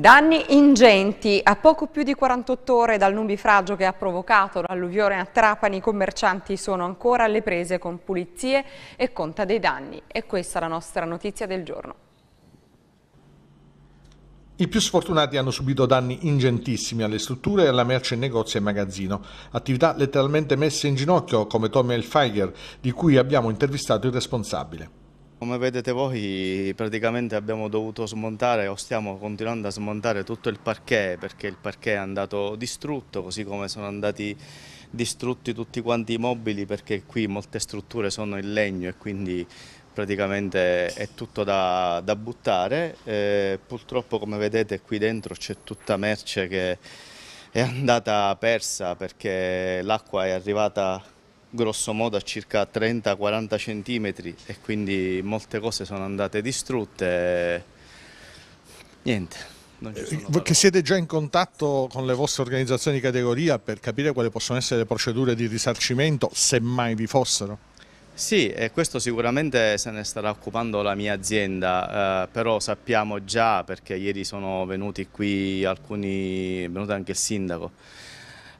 Danni ingenti. A poco più di 48 ore dal nubifragio che ha provocato l'alluvione a Trapani, i commercianti sono ancora alle prese con pulizie e conta dei danni. E questa è la nostra notizia del giorno. I più sfortunati hanno subito danni ingentissimi alle strutture, e alla merce in negozio e magazzino, attività letteralmente messe in ginocchio come Tommy Elfiger, di cui abbiamo intervistato il responsabile. Come vedete voi praticamente abbiamo dovuto smontare o stiamo continuando a smontare tutto il parquet perché il parquet è andato distrutto così come sono andati distrutti tutti quanti i mobili perché qui molte strutture sono in legno e quindi praticamente è tutto da, da buttare. Eh, purtroppo come vedete qui dentro c'è tutta merce che è andata persa perché l'acqua è arrivata grosso modo a circa 30-40 cm e quindi molte cose sono andate distrutte. Niente. Eh, che siete già in contatto con le vostre organizzazioni di categoria per capire quali possono essere le procedure di risarcimento, se mai vi fossero? Sì, e questo sicuramente se ne starà occupando la mia azienda, eh, però sappiamo già, perché ieri sono venuti qui alcuni, è venuto anche il sindaco,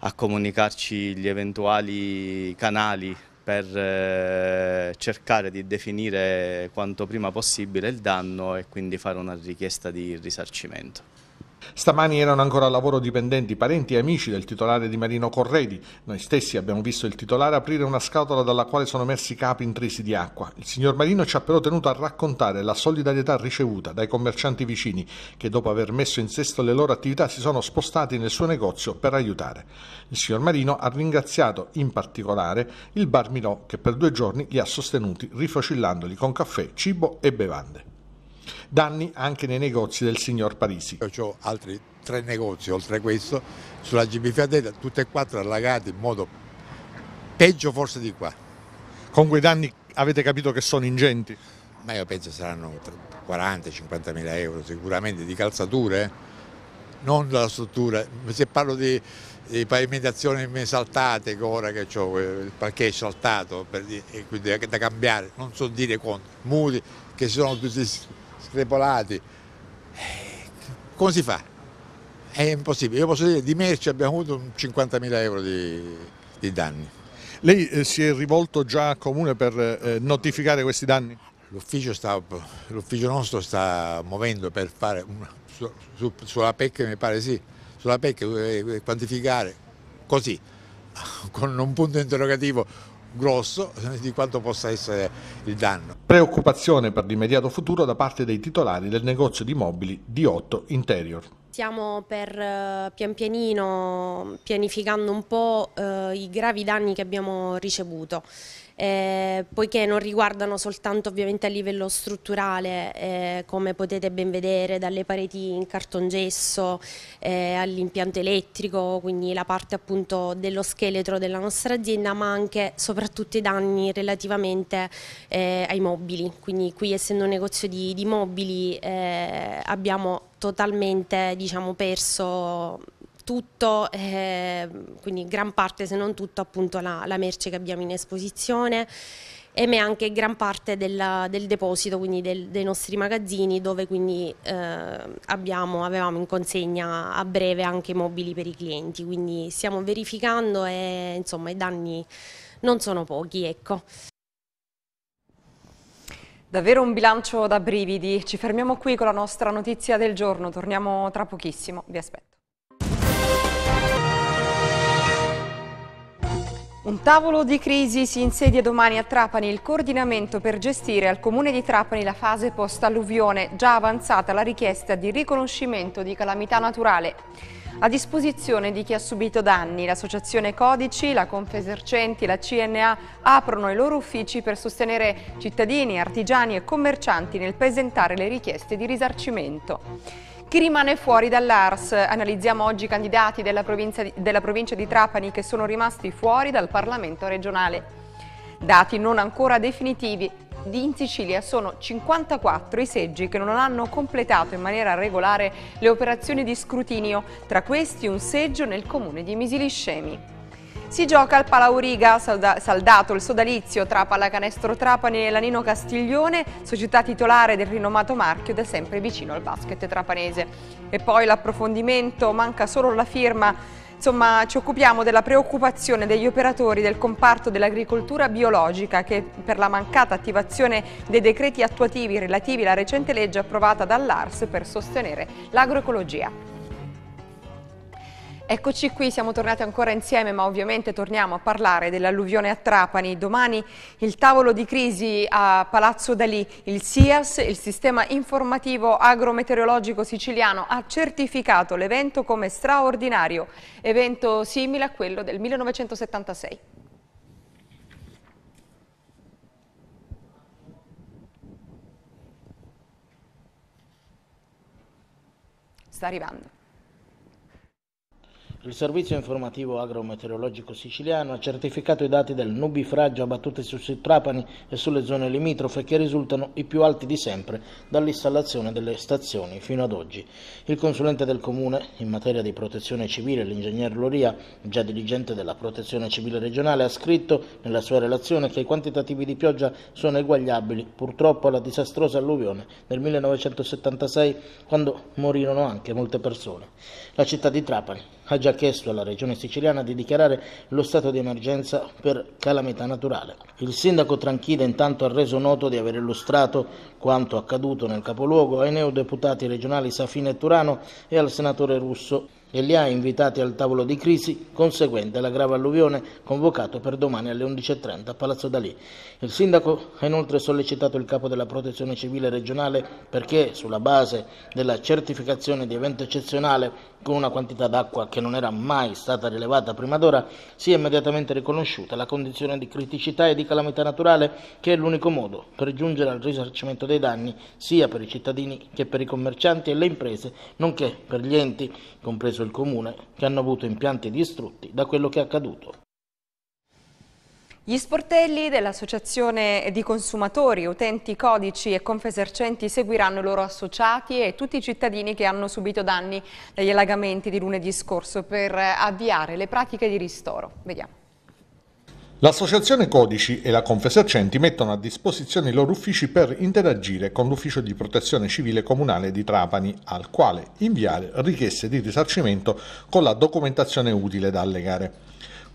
a comunicarci gli eventuali canali per eh, cercare di definire quanto prima possibile il danno e quindi fare una richiesta di risarcimento. Stamani erano ancora a lavoro dipendenti, parenti e amici del titolare di Marino Corredi. Noi stessi abbiamo visto il titolare aprire una scatola dalla quale sono emersi capi intrisi di acqua. Il signor Marino ci ha però tenuto a raccontare la solidarietà ricevuta dai commercianti vicini che dopo aver messo in sesto le loro attività si sono spostati nel suo negozio per aiutare. Il signor Marino ha ringraziato in particolare il bar Milò che per due giorni li ha sostenuti rifocillandoli con caffè, cibo e bevande danni anche nei negozi del signor Parisi. Io ho altri tre negozi oltre a questo sulla GB Fiatetta, tutte e quattro allagate in modo peggio forse di qua. Con quei danni avete capito che sono ingenti? Ma io penso saranno 40-50 mila euro sicuramente di calzature, eh. non dalla struttura. Se parlo di, di pavimentazioni saltate, ora che ho eh, il parcheggio saltato, per dire, quindi da cambiare, non so dire quanto, muri che sono tutti strepolati. Come si fa? È impossibile. Io posso dire di merci abbiamo avuto 50.000 euro di, di danni. Lei eh, si è rivolto già al Comune per eh, notificare questi danni? L'ufficio, nostro sta muovendo per fare una, su, su, sulla PEC, mi pare sì, sulla PEC eh, quantificare così, con un punto interrogativo grosso di quanto possa essere il danno preoccupazione per l'immediato futuro da parte dei titolari del negozio di mobili di 8 Interior. Stiamo per eh, pian pianino pianificando un po' eh, i gravi danni che abbiamo ricevuto eh, poiché non riguardano soltanto ovviamente a livello strutturale, eh, come potete ben vedere, dalle pareti in cartongesso eh, all'impianto elettrico, quindi la parte appunto dello scheletro della nostra azienda, ma anche soprattutto i danni relativamente eh, ai mobili. Quindi qui essendo un negozio di, di mobili eh, abbiamo totalmente diciamo, perso tutto, eh, quindi gran parte se non tutto appunto la, la merce che abbiamo in esposizione eme anche gran parte della, del deposito, quindi del, dei nostri magazzini, dove quindi eh, abbiamo, avevamo in consegna a breve anche mobili per i clienti, quindi stiamo verificando e insomma i danni non sono pochi. Ecco. Davvero un bilancio da brividi, ci fermiamo qui con la nostra notizia del giorno, torniamo tra pochissimo, vi aspetto. Un tavolo di crisi si insedia domani a Trapani il coordinamento per gestire al Comune di Trapani la fase post-alluvione, già avanzata la richiesta di riconoscimento di calamità naturale. A disposizione di chi ha subito danni, l'Associazione Codici, la Confesercenti, la CNA aprono i loro uffici per sostenere cittadini, artigiani e commercianti nel presentare le richieste di risarcimento. Chi rimane fuori dall'ARS? Analizziamo oggi i candidati della provincia, di, della provincia di Trapani che sono rimasti fuori dal Parlamento regionale. Dati non ancora definitivi, in Sicilia sono 54 i seggi che non hanno completato in maniera regolare le operazioni di scrutinio, tra questi un seggio nel comune di Misiliscemi si gioca al Palauriga, saldato il sodalizio tra Pallacanestro Trapani e Lanino Castiglione, società titolare del rinomato marchio ed è sempre vicino al basket trapanese. E poi l'approfondimento, manca solo la firma Insomma, ci occupiamo della preoccupazione degli operatori del comparto dell'agricoltura biologica che per la mancata attivazione dei decreti attuativi relativi alla recente legge approvata dall'ARS per sostenere l'agroecologia. Eccoci qui, siamo tornati ancora insieme, ma ovviamente torniamo a parlare dell'alluvione a Trapani. Domani il tavolo di crisi a Palazzo Dalì, il SIAS, il Sistema Informativo Agrometeorologico Siciliano, ha certificato l'evento come straordinario, evento simile a quello del 1976. Sta arrivando. Il servizio informativo agrometeorologico siciliano ha certificato i dati del nubifragio abbattuti su Trapani e sulle zone limitrofe che risultano i più alti di sempre dall'installazione delle stazioni fino ad oggi. Il consulente del comune in materia di protezione civile, l'ingegner Loria, già dirigente della protezione civile regionale, ha scritto nella sua relazione che i quantitativi di pioggia sono eguagliabili purtroppo alla disastrosa alluvione del 1976 quando morirono anche molte persone. La città di Trapani ha già chiesto alla Regione siciliana di dichiarare lo stato di emergenza per calamità naturale. Il sindaco Tranchida intanto ha reso noto di aver illustrato quanto accaduto nel capoluogo ai neodeputati regionali Safine e Turano e al senatore russo e li ha invitati al tavolo di crisi conseguente alla grave alluvione convocato per domani alle 11.30 a Palazzo Dalì. Il sindaco ha inoltre sollecitato il capo della protezione civile regionale perché sulla base della certificazione di evento eccezionale con una quantità d'acqua che non era mai stata rilevata prima d'ora sia immediatamente riconosciuta la condizione di criticità e di calamità naturale che è l'unico modo per giungere al risarcimento dei danni sia per i cittadini che per i commercianti e le imprese nonché per gli enti compreso compreso il comune, che hanno avuto impianti distrutti da quello che è accaduto. Gli sportelli dell'Associazione di Consumatori, Utenti Codici e Confesercenti seguiranno i loro associati e tutti i cittadini che hanno subito danni dagli allagamenti di lunedì scorso per avviare le pratiche di ristoro. Vediamo. L'associazione Codici e la Confesercenti mettono a disposizione i loro uffici per interagire con l'Ufficio di Protezione Civile Comunale di Trapani, al quale inviare richieste di risarcimento con la documentazione utile da allegare.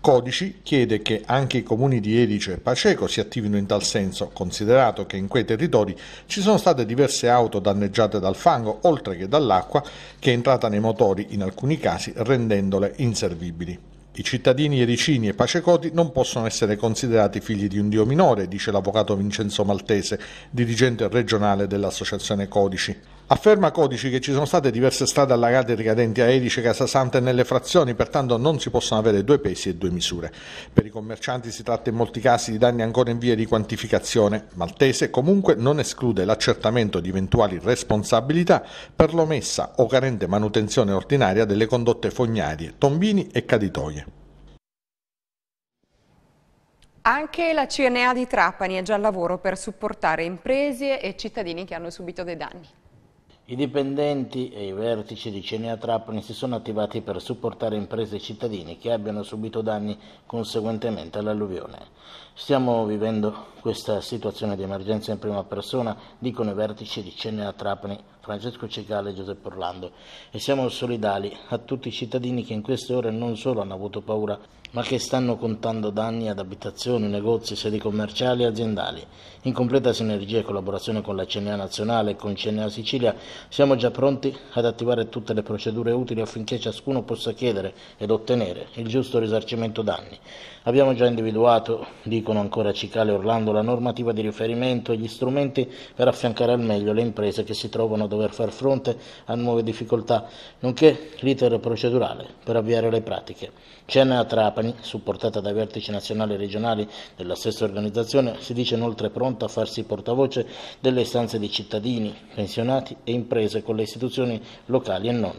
Codici chiede che anche i comuni di Edice e Paceco si attivino in tal senso, considerato che in quei territori ci sono state diverse auto danneggiate dal fango, oltre che dall'acqua, che è entrata nei motori in alcuni casi rendendole inservibili. I cittadini ericini e pacecoti non possono essere considerati figli di un dio minore, dice l'avvocato Vincenzo Maltese, dirigente regionale dell'Associazione Codici. Afferma Codici che ci sono state diverse strade allagate ricadenti a Edice Casasante e nelle frazioni, pertanto non si possono avere due pesi e due misure. Per i commercianti si tratta in molti casi di danni ancora in via di quantificazione. Maltese comunque non esclude l'accertamento di eventuali responsabilità per l'omessa o carente manutenzione ordinaria delle condotte fognarie, tombini e caditoie. Anche la CNA di Trapani è già al lavoro per supportare imprese e cittadini che hanno subito dei danni. I dipendenti e i vertici di Cinea Trapani si sono attivati per supportare imprese e cittadini che abbiano subito danni conseguentemente all'alluvione. Stiamo vivendo questa situazione di emergenza in prima persona, dicono i vertici di Cenea Trapani, Francesco Cicale e Giuseppe Orlando, e siamo solidali a tutti i cittadini che in queste ore non solo hanno avuto paura, ma che stanno contando danni ad abitazioni, negozi, sedi commerciali e aziendali. In completa sinergia e collaborazione con la Cenea Nazionale e con Cenea Sicilia, siamo già pronti ad attivare tutte le procedure utili affinché ciascuno possa chiedere ed ottenere il giusto risarcimento danni. Abbiamo già individuato, dico, dicono ancora Cicale e Orlando, la normativa di riferimento e gli strumenti per affiancare al meglio le imprese che si trovano a dover far fronte a nuove difficoltà, nonché l'iter procedurale per avviare le pratiche. Cena a Trapani, supportata dai vertici nazionali e regionali della stessa organizzazione, si dice inoltre pronta a farsi portavoce delle istanze di cittadini, pensionati e imprese con le istituzioni locali e non.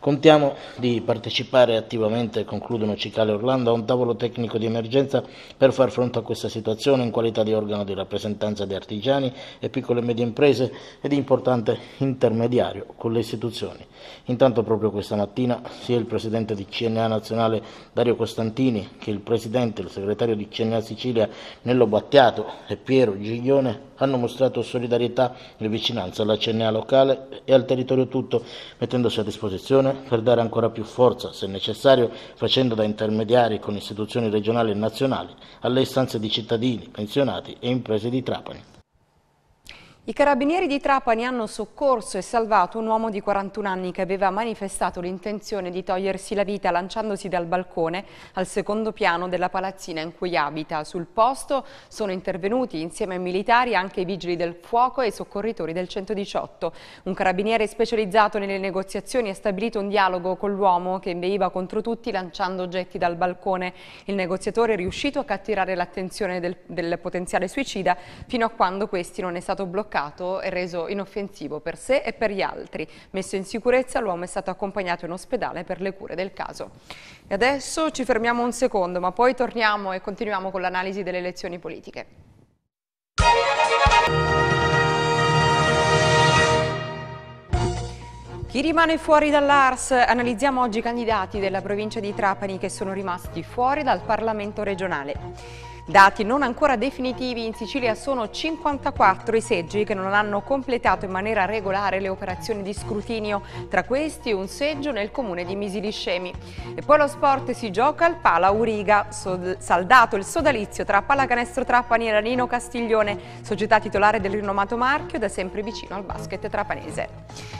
Contiamo di partecipare attivamente, concludono Cicale Orlando, a un tavolo tecnico di emergenza per far fronte a questa situazione in qualità di organo di rappresentanza di artigiani e piccole e medie imprese e di importante intermediario con le istituzioni. Intanto proprio questa mattina sia il presidente di CNA nazionale Dario Costantini che il presidente e il segretario di CNA Sicilia Nello Battiato e Piero Giglione hanno mostrato solidarietà e vicinanza alla CNA locale e al territorio tutto mettendosi a disposizione Regione per dare ancora più forza, se necessario, facendo da intermediari con istituzioni regionali e nazionali, alle istanze di cittadini, pensionati e imprese di Trapani. I carabinieri di Trapani hanno soccorso e salvato un uomo di 41 anni che aveva manifestato l'intenzione di togliersi la vita lanciandosi dal balcone al secondo piano della palazzina in cui abita. Sul posto sono intervenuti insieme ai militari anche i vigili del fuoco e i soccorritori del 118. Un carabiniere specializzato nelle negoziazioni ha stabilito un dialogo con l'uomo che inveiva contro tutti lanciando oggetti dal balcone. Il negoziatore è riuscito a cattirare l'attenzione del, del potenziale suicida fino a quando questi non è stato bloccato attaccato e reso inoffensivo per sé e per gli altri. Messo in sicurezza, l'uomo è stato accompagnato in ospedale per le cure del caso. E adesso ci fermiamo un secondo, ma poi torniamo e continuiamo con l'analisi delle elezioni politiche. Chi rimane fuori dall'ARS? Analizziamo oggi i candidati della provincia di Trapani che sono rimasti fuori dal Parlamento regionale. Dati non ancora definitivi, in Sicilia sono 54 i seggi che non hanno completato in maniera regolare le operazioni di scrutinio, tra questi un seggio nel comune di Misiliscemi. E poi lo sport si gioca al Pala Uriga, saldato il sodalizio tra Pallacanestro Trapani e Ranino Castiglione, società titolare del rinomato marchio da sempre vicino al basket trapanese.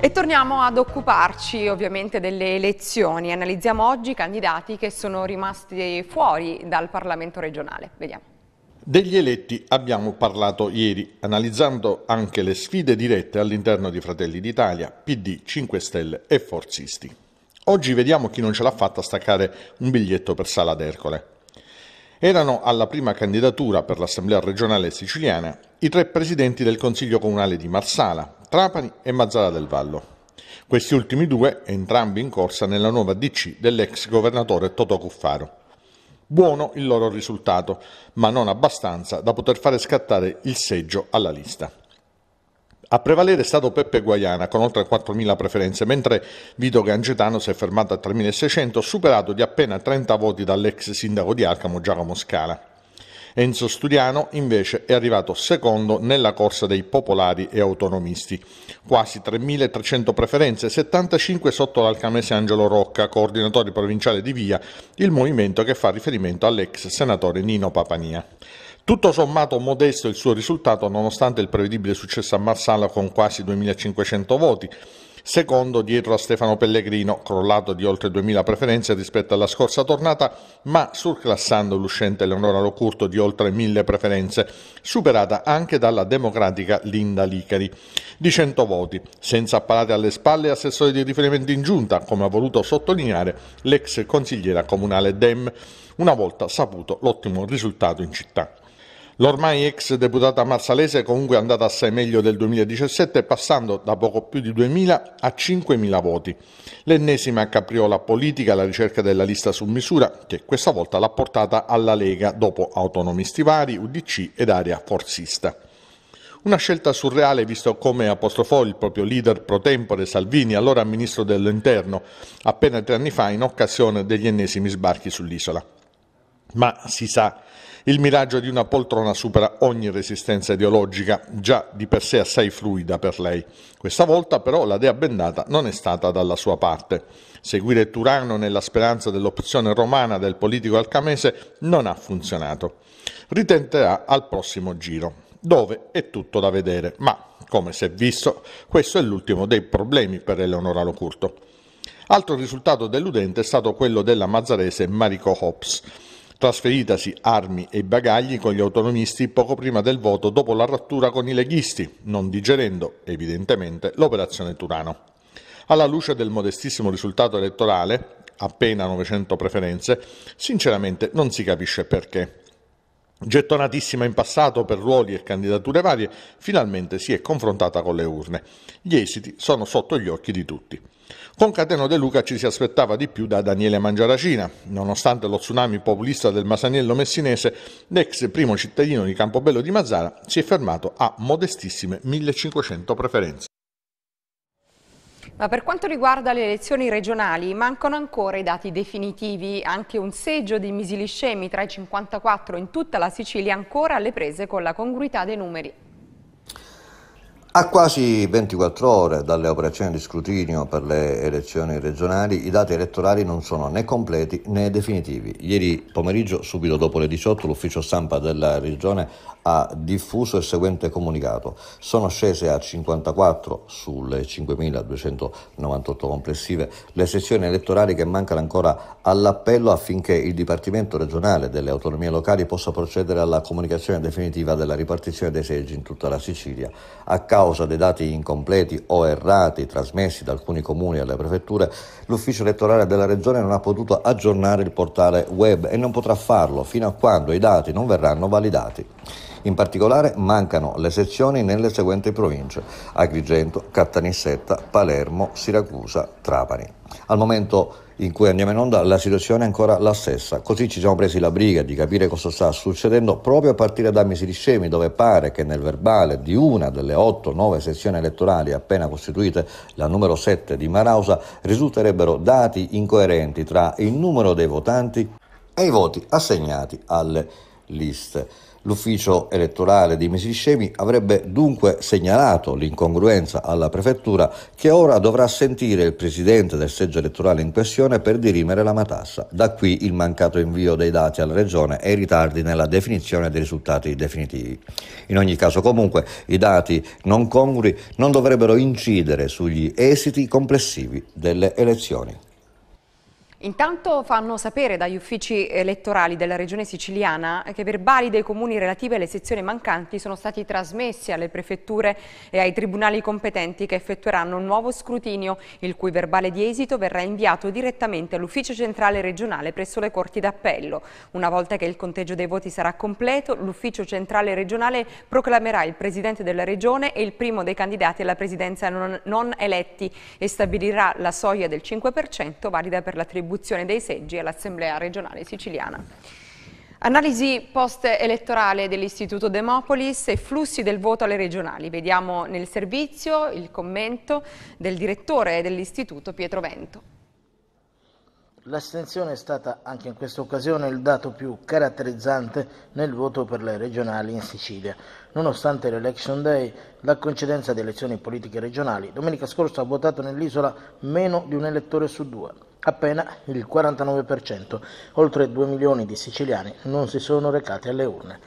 E torniamo ad occuparci ovviamente delle elezioni. Analizziamo oggi i candidati che sono rimasti fuori dal Parlamento regionale. Vediamo. Degli eletti abbiamo parlato ieri, analizzando anche le sfide dirette all'interno di Fratelli d'Italia, PD, 5 Stelle e Forzisti. Oggi vediamo chi non ce l'ha fatta a staccare un biglietto per Sala d'Ercole. Erano alla prima candidatura per l'Assemblea regionale siciliana i tre presidenti del Consiglio Comunale di Marsala, Trapani e Mazzara del Vallo. Questi ultimi due, entrambi in corsa nella nuova DC dell'ex governatore Toto Cuffaro. Buono il loro risultato, ma non abbastanza da poter fare scattare il seggio alla lista. A prevalere è stato Peppe Guaiana con oltre 4.000 preferenze, mentre Vito Gangetano si è fermato a 3.600, superato di appena 30 voti dall'ex sindaco di Arcamo Giacomo Scala. Enzo Studiano invece è arrivato secondo nella corsa dei popolari e autonomisti. Quasi 3.300 preferenze, 75 sotto l'alcamese Angelo Rocca, coordinatore provinciale di Via, il movimento che fa riferimento all'ex senatore Nino Papania. Tutto sommato modesto il suo risultato nonostante il prevedibile successo a Marsala con quasi 2.500 voti, secondo dietro a Stefano Pellegrino, crollato di oltre 2000 preferenze rispetto alla scorsa tornata, ma surclassando l'uscente Leonora Locurto di oltre 1000 preferenze, superata anche dalla democratica Linda Licari, di 100 voti, senza apparate alle spalle e assessori di riferimento in giunta, come ha voluto sottolineare l'ex consigliera comunale Dem, una volta saputo l'ottimo risultato in città. L'ormai ex deputata marsalese è comunque andata assai meglio del 2017 passando da poco più di 2.000 a 5.000 voti. L'ennesima capriola politica alla ricerca della lista su misura che questa volta l'ha portata alla Lega dopo autonomi stivari, UDC ed area forzista. Una scelta surreale visto come apostrofò il proprio leader pro tempore Salvini, allora ministro dell'interno, appena tre anni fa in occasione degli ennesimi sbarchi sull'isola. Ma si sa il miraggio di una poltrona supera ogni resistenza ideologica, già di per sé assai fluida per lei. Questa volta però la dea bendata non è stata dalla sua parte. Seguire Turano nella speranza dell'opzione romana del politico alcamese non ha funzionato. Ritenterà al prossimo giro dove è tutto da vedere, ma come si è visto, questo è l'ultimo dei problemi per Eleonora Locurto. Altro risultato deludente è stato quello della mazzarese Mariko Hobbs trasferitasi armi e bagagli con gli autonomisti poco prima del voto dopo la rottura con i leghisti, non digerendo, evidentemente, l'operazione Turano. Alla luce del modestissimo risultato elettorale, appena 900 preferenze, sinceramente non si capisce perché. Gettonatissima in passato per ruoli e candidature varie, finalmente si è confrontata con le urne. Gli esiti sono sotto gli occhi di tutti. Con Cateno De Luca ci si aspettava di più da Daniele Mangiaracina. Nonostante lo tsunami populista del Masaniello messinese, l'ex primo cittadino di Campobello di Mazzara si è fermato a modestissime 1500 preferenze. Ma per quanto riguarda le elezioni regionali, mancano ancora i dati definitivi. Anche un seggio di misiliscemi tra i 54 in tutta la Sicilia ancora alle prese con la congruità dei numeri. A quasi 24 ore dalle operazioni di scrutinio per le elezioni regionali, i dati elettorali non sono né completi né definitivi. Ieri pomeriggio, subito dopo le 18, l'ufficio stampa della regione ha diffuso il seguente comunicato. Sono scese a 54 sulle 5.298 complessive le sezioni elettorali che mancano ancora all'appello affinché il Dipartimento regionale delle autonomie locali possa procedere alla comunicazione definitiva della ripartizione dei seggi in tutta la Sicilia. A causa causa dei dati incompleti o errati trasmessi da alcuni comuni alle prefetture, l'ufficio elettorale della Regione non ha potuto aggiornare il portale web e non potrà farlo fino a quando i dati non verranno validati. In particolare mancano le sezioni nelle seguenti province Agrigento, Cattanissetta, Palermo, Siracusa, Trapani. Al momento in cui andiamo in onda la situazione è ancora la stessa. Così ci siamo presi la briga di capire cosa sta succedendo proprio a partire da Misiri dove pare che nel verbale di una delle 8-9 sezioni elettorali appena costituite, la numero 7 di Marausa, risulterebbero dati incoerenti tra il numero dei votanti e i voti assegnati alle liste. L'ufficio elettorale di Misiscemi avrebbe dunque segnalato l'incongruenza alla prefettura che ora dovrà sentire il presidente del seggio elettorale in questione per dirimere la matassa. Da qui il mancato invio dei dati alla regione e i ritardi nella definizione dei risultati definitivi. In ogni caso comunque i dati non congrui non dovrebbero incidere sugli esiti complessivi delle elezioni. Intanto fanno sapere dagli uffici elettorali della regione siciliana che verbali dei comuni relativi alle sezioni mancanti sono stati trasmessi alle prefetture e ai tribunali competenti che effettueranno un nuovo scrutinio, il cui verbale di esito verrà inviato direttamente all'ufficio centrale regionale presso le corti d'appello. Una volta che il conteggio dei voti sarà completo, l'ufficio centrale regionale proclamerà il presidente della regione e il primo dei candidati alla presidenza non, eletti e stabilirà la soglia del 5% valida per la tribunale attribuzione dei seggi all'Assemblea regionale siciliana. Analisi post-elettorale dell'Istituto Demopolis e flussi del voto alle regionali. Vediamo nel servizio il commento del direttore dell'Istituto Pietro Vento. L'astensione è stata anche in questa occasione il dato più caratterizzante nel voto per le regionali in Sicilia. Nonostante l'Election Day, la concedenza di elezioni politiche regionali, domenica scorsa ha votato nell'isola meno di un elettore su due appena il 49%, oltre 2 milioni di siciliani non si sono recati alle urne.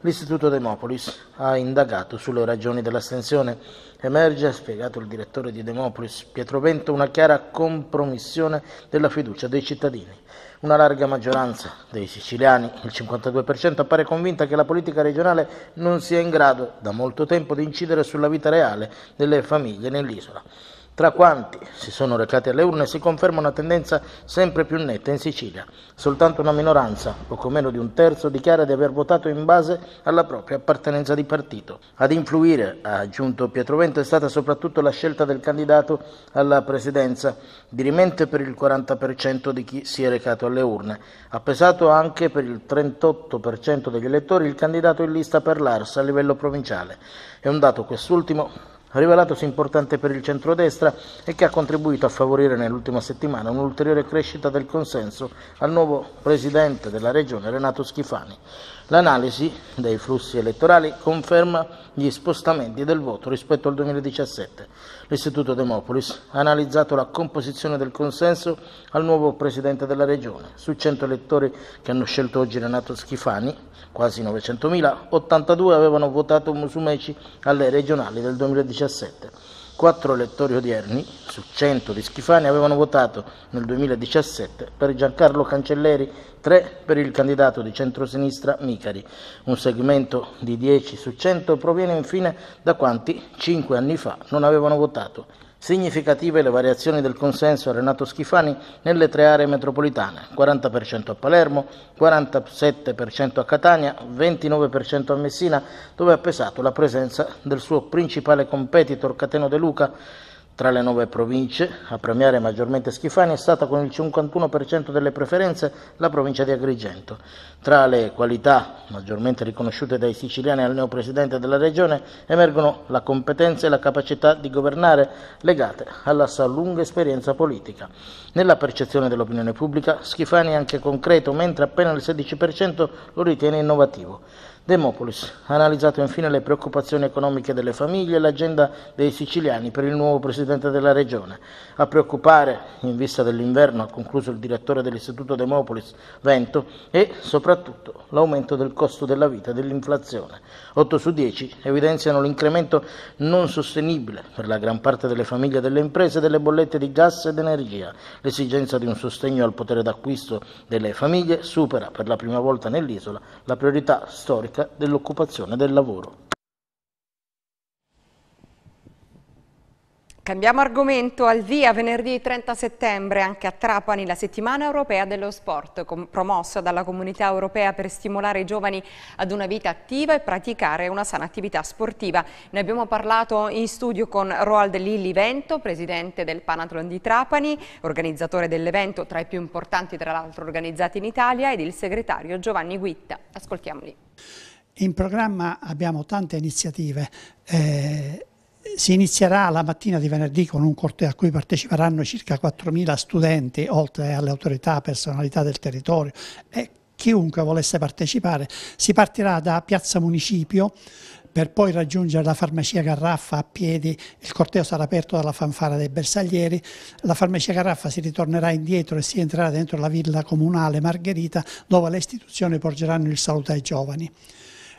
L'Istituto Demopolis ha indagato sulle ragioni dell'astensione. Emerge, ha spiegato il direttore di Demopolis Pietrovento, una chiara compromissione della fiducia dei cittadini. Una larga maggioranza dei siciliani, il 52%, appare convinta che la politica regionale non sia in grado da molto tempo di incidere sulla vita reale delle famiglie nell'isola. Tra quanti si sono recati alle urne si conferma una tendenza sempre più netta in Sicilia. Soltanto una minoranza, poco meno di un terzo, dichiara di aver votato in base alla propria appartenenza di partito. Ad influire, ha aggiunto Pietrovento, è stata soprattutto la scelta del candidato alla presidenza, dirimente per il 40% di chi si è recato alle urne. Ha pesato anche per il 38% degli elettori il candidato in lista per l'ARS a livello provinciale. È un dato quest'ultimo rivelatosi importante per il centrodestra e che ha contribuito a favorire nell'ultima settimana un'ulteriore crescita del consenso al nuovo presidente della regione Renato Schifani. L'analisi dei flussi elettorali conferma gli spostamenti del voto rispetto al 2017. L'Istituto Demopolis ha analizzato la composizione del consenso al nuovo presidente della regione. Su 100 elettori che hanno scelto oggi Renato Schifani, quasi 900.000, 82 avevano votato Musumeci alle regionali del 2017. Quattro elettori odierni su 100 di Schifani avevano votato nel 2017 per Giancarlo Cancelleri, 3 per il candidato di centrosinistra Micari. Un segmento di 10 su 100 proviene infine da quanti 5 anni fa non avevano votato. Significative le variazioni del consenso a Renato Schifani nelle tre aree metropolitane, 40% a Palermo, 47% a Catania, 29% a Messina, dove ha pesato la presenza del suo principale competitor Cateno De Luca, tra le nove province a premiare maggiormente Schifani è stata con il 51% delle preferenze la provincia di Agrigento. Tra le qualità maggiormente riconosciute dai siciliani al neo presidente della regione emergono la competenza e la capacità di governare legate alla sua lunga esperienza politica. Nella percezione dell'opinione pubblica Schifani è anche concreto, mentre appena il 16% lo ritiene innovativo. Demopolis ha analizzato infine le preoccupazioni economiche delle famiglie e l'agenda dei siciliani per il nuovo presidente della regione. A preoccupare, in vista dell'inverno, ha concluso il direttore dell'istituto Demopolis Vento, e soprattutto l'aumento del costo della vita e dell'inflazione. 8 su 10 evidenziano l'incremento non sostenibile per la gran parte delle famiglie e delle imprese delle bollette di gas ed energia. L'esigenza di un sostegno al potere d'acquisto delle famiglie supera per la prima volta nell'isola la priorità storica ricerca dell'occupazione del lavoro. Cambiamo argomento, al via venerdì 30 settembre anche a Trapani la settimana europea dello sport promossa dalla comunità europea per stimolare i giovani ad una vita attiva e praticare una sana attività sportiva. Ne abbiamo parlato in studio con Roald Lilli Vento, presidente del Panathlon di Trapani, organizzatore dell'evento tra i più importanti tra l'altro organizzati in Italia ed il segretario Giovanni Guitta. Ascoltiamoli. In programma abbiamo tante iniziative. Eh... Si inizierà la mattina di venerdì con un corteo a cui parteciperanno circa 4.000 studenti, oltre alle autorità, personalità del territorio e chiunque volesse partecipare. Si partirà da Piazza Municipio per poi raggiungere la farmacia Garraffa a piedi, il corteo sarà aperto dalla fanfara dei bersaglieri, la farmacia Garraffa si ritornerà indietro e si entrerà dentro la villa comunale Margherita dove le istituzioni porgeranno il saluto ai giovani.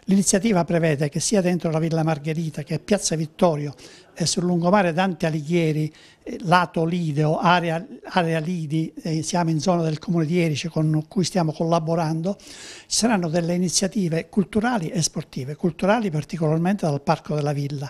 L'iniziativa prevede che sia dentro la Villa Margherita che è Piazza Vittorio e sul lungomare Dante Alighieri, eh, lato Lideo, area, area Lidi, eh, siamo in zona del comune di Erice con cui stiamo collaborando, ci saranno delle iniziative culturali e sportive, culturali particolarmente dal Parco della Villa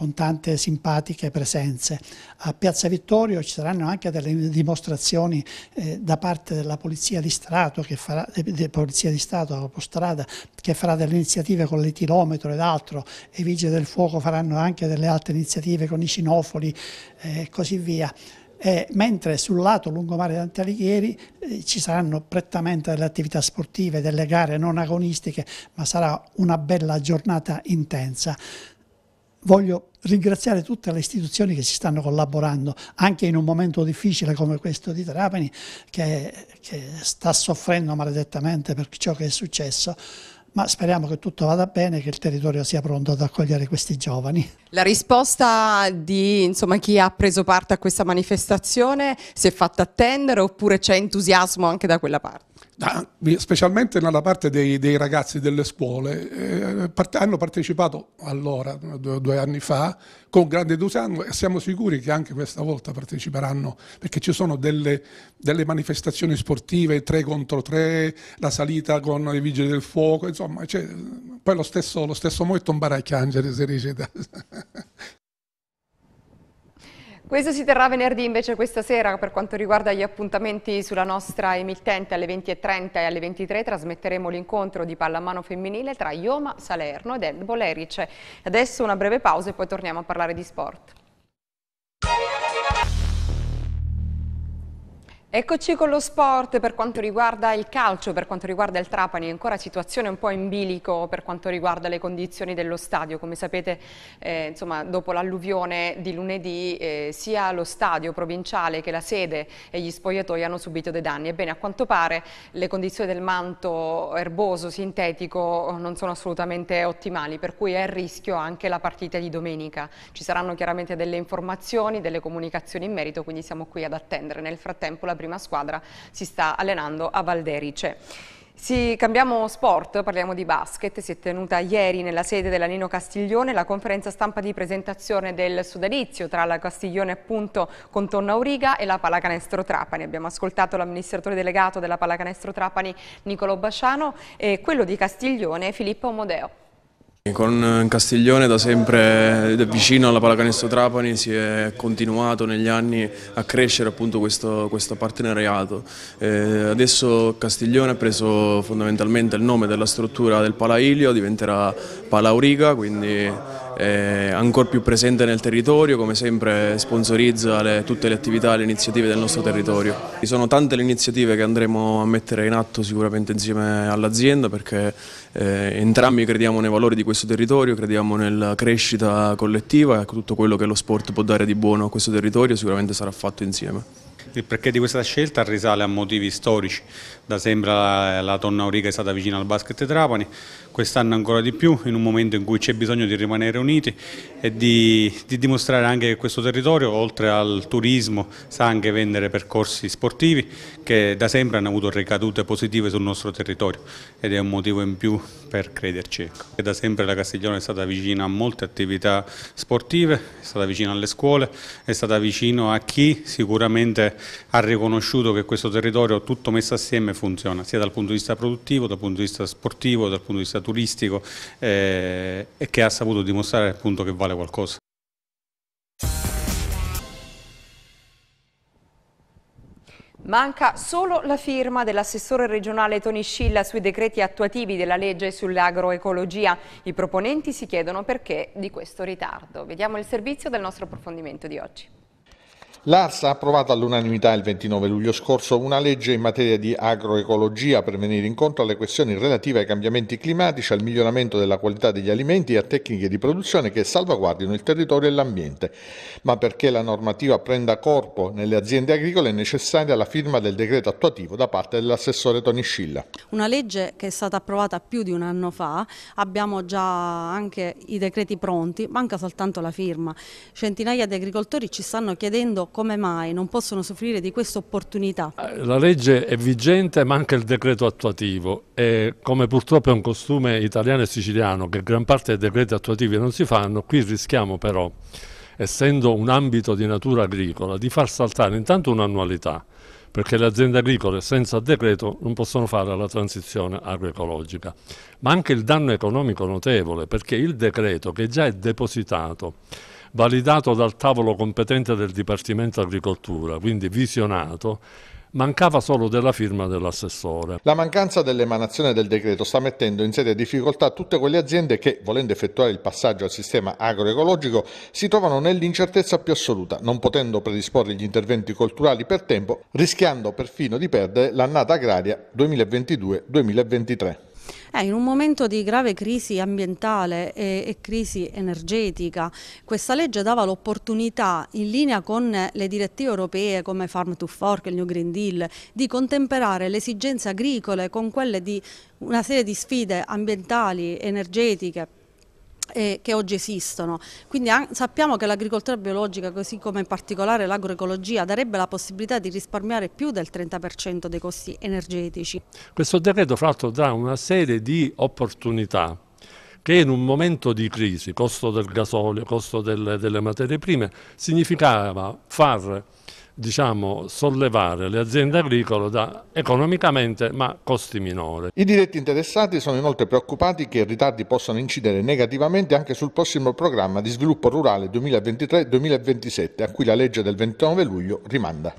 con tante simpatiche presenze. A Piazza Vittorio ci saranno anche delle dimostrazioni eh, da parte della Polizia di, Strato che farà, de, Polizia di Stato, autostrada, che farà delle iniziative con l'etilometro ed altro, e i Vigili del Fuoco faranno anche delle altre iniziative con i cinofoli eh, e eh, così via. E mentre sul lato lungomare Dante Alighieri eh, ci saranno prettamente delle attività sportive, delle gare non agonistiche, ma sarà una bella giornata intensa. Voglio ringraziare tutte le istituzioni che si stanno collaborando, anche in un momento difficile come questo di Trapani, che, che sta soffrendo maledettamente per ciò che è successo, ma speriamo che tutto vada bene e che il territorio sia pronto ad accogliere questi giovani. La risposta di insomma, chi ha preso parte a questa manifestazione si è fatta attendere oppure c'è entusiasmo anche da quella parte? specialmente nella parte dei, dei ragazzi delle scuole, eh, part hanno partecipato allora, due, due, anni fa, con grande entusiasmo e siamo sicuri che anche questa volta parteciperanno, perché ci sono delle, delle manifestazioni sportive, tre contro tre, la salita con i vigili del fuoco, insomma, poi lo stesso, lo stesso Moiton Baracchiangere si recita. Questo si terrà venerdì invece questa sera per quanto riguarda gli appuntamenti sulla nostra emittente alle 20.30 e alle 23 trasmetteremo l'incontro di pallamano femminile tra Ioma Salerno ed Ed Bolerice. Adesso una breve pausa e poi torniamo a parlare di sport. Eccoci con lo sport per quanto riguarda il calcio, per quanto riguarda il Trapani, ancora situazione un po' in bilico per quanto riguarda le condizioni dello stadio. Come sapete, eh, insomma, dopo l'alluvione di lunedì, eh, sia lo stadio provinciale che la sede e gli spogliatoi hanno subito dei danni. Ebbene, a quanto pare le condizioni del manto erboso, sintetico, non sono assolutamente ottimali, per cui è a rischio anche la partita di domenica. Ci saranno chiaramente delle informazioni, delle comunicazioni in merito, quindi siamo qui ad attendere. Nel frattempo la prima squadra si sta allenando a Valderice. Sì, cambiamo sport, parliamo di basket. Si è tenuta ieri nella sede della Nino Castiglione la conferenza stampa di presentazione del sudalizio tra la Castiglione appunto con Tonna Auriga e la Pallacanestro Trapani. Abbiamo ascoltato l'amministratore delegato della Pallacanestro Trapani Nicolo Basciano e quello di Castiglione Filippo Modeo. Con eh, Castiglione da sempre da vicino alla Pallacanestro Trapani si è continuato negli anni a crescere appunto questo, questo partenariato. Eh, adesso Castiglione ha preso fondamentalmente il nome della struttura del Pala Ilio, diventerà Pala Auriga, quindi è ancora più presente nel territorio, come sempre sponsorizza le, tutte le attività e le iniziative del nostro territorio. Ci sono tante le iniziative che andremo a mettere in atto sicuramente insieme all'azienda perché eh, entrambi crediamo nei valori di questo territorio, crediamo nella crescita collettiva e tutto quello che lo sport può dare di buono a questo territorio sicuramente sarà fatto insieme. Il perché di questa scelta risale a motivi storici, da sempre la, la donna Auriga è stata vicina al basket Trapani, quest'anno ancora di più, in un momento in cui c'è bisogno di rimanere uniti e di, di, dimostrare anche che questo territorio, oltre al turismo, sa anche vendere percorsi sportivi che da sempre hanno avuto ricadute positive sul nostro territorio ed è un motivo in più per crederci. Ecco. E da sempre la Castiglione è stata vicina a molte attività sportive, è stata vicina alle scuole, è stata vicina a chi sicuramente ha riconosciuto che questo territorio tutto messo assieme funziona, sia dal punto di vista produttivo, dal punto di vista sportivo, dal punto di vista turistico eh, e che ha saputo dimostrare appunto che vale qualcosa. Manca solo la firma dell'assessore regionale Toni Scilla sui decreti attuativi della legge sull'agroecologia. I proponenti si chiedono perché di questo ritardo. Vediamo il servizio del nostro approfondimento di oggi. L'ARSA ha approvato all'unanimità il 29 luglio scorso una legge in materia di agroecologia per venire incontro alle questioni relative ai cambiamenti climatici, al miglioramento della qualità degli alimenti e a tecniche di produzione che salvaguardino il territorio e l'ambiente. Ma perché la normativa prenda corpo nelle aziende agricole è necessaria la firma del decreto attuativo da parte dell'assessore Toni Scilla. Una legge che è stata approvata più di un anno fa, abbiamo già anche i decreti pronti, manca soltanto la firma. Centinaia di agricoltori ci stanno chiedendo come mai non possono soffrire di questa opportunità? Eh, la legge è vigente ma anche il decreto attuativo e come purtroppo è un costume italiano e siciliano che gran parte dei decreti attuativi non si fanno, qui rischiamo però, essendo un ambito di natura agricola, di far saltare intanto un'annualità perché le aziende agricole senza decreto non possono fare la transizione agroecologica. Ma anche il danno economico notevole, perché il decreto che già è depositato validato dal tavolo competente del Dipartimento Agricoltura, quindi visionato, Mancava solo della firma dell'assessore. La mancanza dell'emanazione del decreto sta mettendo in seria difficoltà tutte quelle aziende che, volendo effettuare il passaggio al sistema agroecologico, si trovano nell'incertezza più assoluta, non potendo predisporre gli interventi culturali per tempo, rischiando perfino di perdere l'annata agraria 2022-2023. Eh, in un momento di grave crisi ambientale e, e crisi energetica, questa legge dava l'opportunità, in linea con le direttive europee come Farm to Fork, il New Green Deal, di contemperare le esigenze agricole con quelle di una serie di sfide ambientali, energetiche, eh, che oggi esistono. Quindi sappiamo che l'agricoltura biologica, così come in particolare l'agroecologia, darebbe la possibilità di risparmiare più del 30% dei costi energetici. Questo decreto fra l'altro dà una serie di opportunità che in un momento di crisi, costo del gasolio, costo del, delle materie prime, significava far diciamo, sollevare le aziende esatto. agricole da economicamente ma costi minori. I diretti interessati sono inoltre preoccupati che i ritardi possano incidere negativamente anche sul prossimo programma di sviluppo rurale 2023-2027 a cui la legge del 29 luglio rimanda.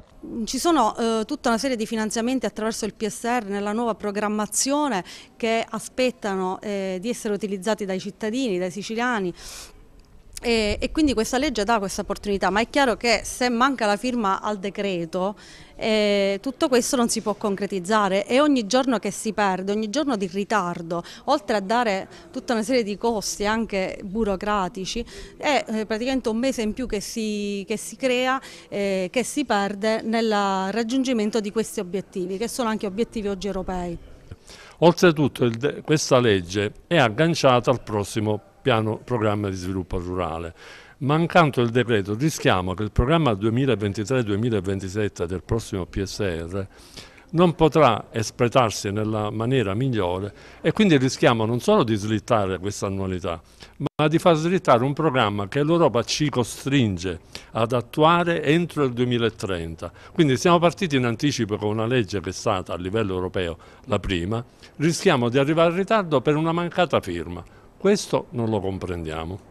Ci sono eh, tutta una serie di finanziamenti attraverso il PSR nella nuova programmazione che aspettano eh, di essere utilizzati dai cittadini, dai siciliani e, e, quindi questa legge dà questa opportunità, ma è chiaro che se manca la firma al decreto eh, tutto questo non si può concretizzare e ogni giorno che si perde, ogni giorno di ritardo, oltre a dare tutta una serie di costi anche burocratici, è eh, praticamente un mese in più che si, che si crea, eh, che si perde nel raggiungimento di questi obiettivi, che sono anche obiettivi oggi europei. Oltretutto questa legge è agganciata al prossimo piano programma di sviluppo rurale. Mancanto il decreto rischiamo che il programma 2023-2027 del prossimo PSR non potrà espletarsi nella maniera migliore e quindi rischiamo non solo di slittare questa annualità, ma di far slittare un programma che l'Europa ci costringe ad attuare entro il 2030. Quindi siamo partiti in anticipo con una legge che è stata a livello europeo la prima, rischiamo di arrivare in ritardo per una mancata firma. Questo non lo comprendiamo.